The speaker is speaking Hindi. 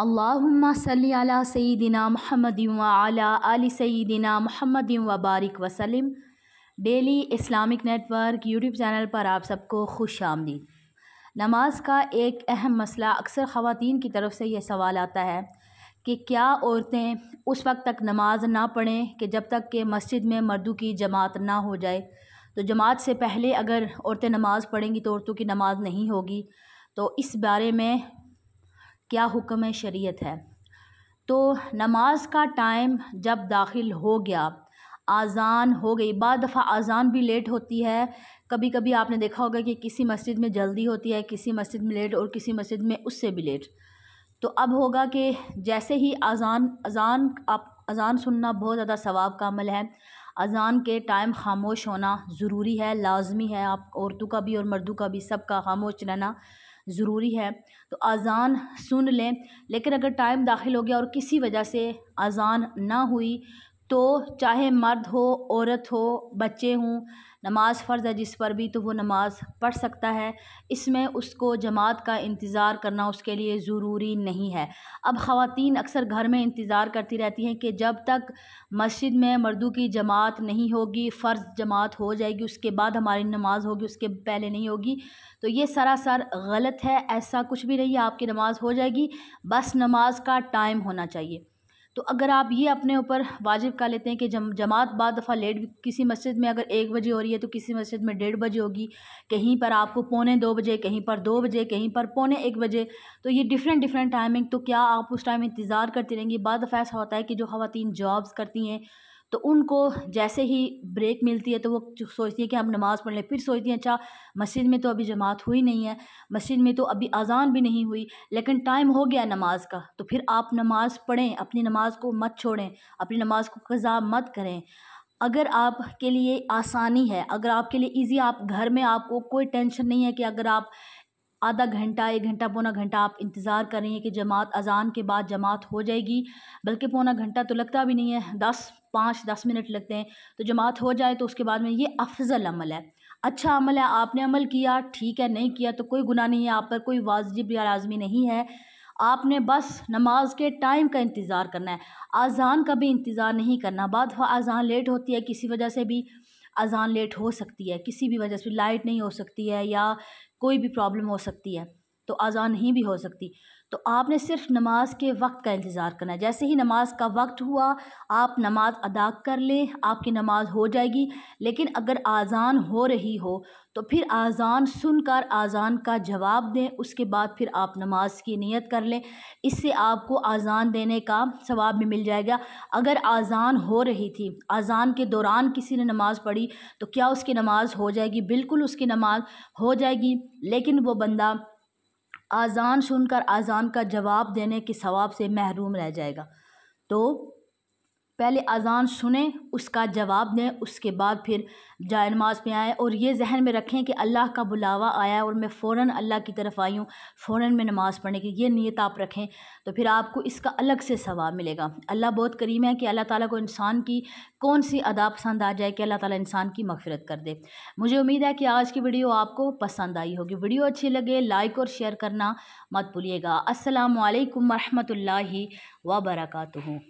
अल्लाहुम्मा सल्ली अला सईदिना महमद व अला अली सईदिना महमद व बारिक वसलम daily Islamic network YouTube channel पर आप सबको खुश आमदी नमाज का एक अहम मसला अक्सर ख़वान की तरफ से यह सवाल आता है कि क्या औरतें उस वक्त तक नमाज ना पढ़ें कि जब तक कि मस्जिद में मर्दों की जमात ना हो जाए तो जमात से पहले अगर औरतें नमाज़ पढ़ेंगी तो औरतों की नमाज नहीं होगी तो इस बारे में क्या हुक्म है शरीयत है तो नमाज का टाइम जब दाखिल हो गया आज़ान हो गई बार दफ़ा आज़ान भी लेट होती है कभी कभी आपने देखा होगा कि किसी मस्जिद में जल्दी होती है किसी मस्जिद में लेट और किसी मस्जिद में उससे भी लेट तो अब होगा कि जैसे ही अजान अजान आप अजान सुनना बहुत ज़्यादा सवाब का अमल है अजान के टाइम खामोश होना ज़रूरी है लाजमी है आप औरतों का भी और मर्दों का भी सबका खामोश रहना ज़रूरी है तो अज़ान सुन लें लेकिन अगर टाइम दाखिल हो गया और किसी वजह से अज़ान ना हुई तो चाहे मर्द हो औरत हो बच्चे हों नमाज़ फ़र्ज़ है जिस पर भी तो वो नमाज़ पढ़ सकता है इसमें उसको जमात का इंतज़ार करना उसके लिए ज़रूरी नहीं है अब ख़वातीन अक्सर घर में इंतज़ार करती रहती हैं कि जब तक मस्जिद में मर्दों की जमात नहीं होगी फ़र्ज़ जमात हो जाएगी उसके बाद हमारी नमाज़ होगी उसके पहले नहीं होगी तो ये सरासर गलत है ऐसा कुछ भी नहीं है आपकी नमाज़ हो जाएगी बस नमाज का टाइम होना चाहिए तो अगर आप ये अपने ऊपर वाजिब कर लेते हैं कि जम जमात बाद दफ़ा लेट किसी मस्जिद में अगर एक बजे हो रही है तो किसी मस्जिद में डेढ़ बजे होगी कहीं पर आपको पौने दो बजे कहीं पर दो बजे कहीं पर पौने एक बजे तो ये डिफरेंट डिफरेंट टाइमिंग तो क्या आप उस टाइम इंतज़ार करती रहेंगी बाद दफ़ा ऐसा होता है कि जो खातन जॉब्स करती हैं तो उनको जैसे ही ब्रेक मिलती है तो वो सोचती है कि हम नमाज़ पढ़ लें फिर सोचती हैं अच्छा मस्जिद में तो अभी जमात हुई नहीं है मस्जिद में तो अभी अजान भी नहीं हुई लेकिन टाइम हो गया नमाज का तो फिर आप नमाज़ पढ़ें अपनी नमाज को मत छोड़ें अपनी नमाज को कज़ा मत करें अगर आप के लिए आसानी है अगर आपके लिए ईजी आप घर में आपको कोई टेंशन नहीं है कि अगर आप आधा घंटा एक घंटा पौना घंटा आप इंतज़ार कर रही हैं कि जमात अजान के बाद जमात हो जाएगी बल्कि पौना घंटा तो लगता भी नहीं है दस पाँच दस मिनट लगते हैं तो जमात हो जाए तो उसके बाद में ये अफजल अमल है अच्छा अमल है आपने अमल किया ठीक है नहीं किया तो कोई गुना नहीं है आप पर कोई वाजिब या लाजमी नहीं है आपने बस नमाज के टाइम का इंतज़ार करना है अजान का भी इंतज़ार नहीं करना बाद अजान लेट होती है किसी वजह से भी अजान लेट हो सकती है किसी भी वजह से लाइट नहीं हो सकती है या कोई भी प्रॉब्लम हो सकती है तो अजान नहीं भी हो सकती तो आपने सिर्फ नमाज के वक्त का इंतज़ार करना है जैसे ही नमाज का वक्त हुआ आप नमाज अदा कर लें आपकी नमाज हो जाएगी लेकिन अगर आज़ान हो रही हो तो फिर आज़ान सुनकर आज़ान का जवाब दें उसके बाद फिर आप नमाज की नियत कर लें इससे आपको आज़ान देने का सवाब भी मिल जाएगा अगर आज़ान हो रही थी आज़ान के दौरान किसी ने नमाज़ पढ़ी तो क्या उसकी नमाज हो जाएगी बिल्कुल उसकी नमाज हो जाएगी लेकिन वो बंदा अज़ान सुनकर अज़ान का जवाब देने के सवाब से महरूम रह जाएगा तो पहले अज़ान सुने उसका जवाब दें उसके बाद फिर जाए नमाज में आएँ और ये जहन में रखें कि अल्लाह का बुलावा आया और मैं फ़ौर अल्लाह की तरफ आई हूँ फ़ौर में नमाज़ पढ़ने की ये नीयत आप रखें तो फिर आपको इसका अलग से सवाब मिलेगा अल्लाह बहुत करीम है कि अल्लाह ताला को इंसान की कौन सी अदा पसंद आ जाए कि अल्लाह ताला इंसान की मफ़रत कर दे मुझे उम्मीद है कि आज की वीडियो आपको पसंद आई होगी वीडियो अच्छी लगे लाइक और शेयर करना मत भूलिएगा असलकम वरहमल वबरकू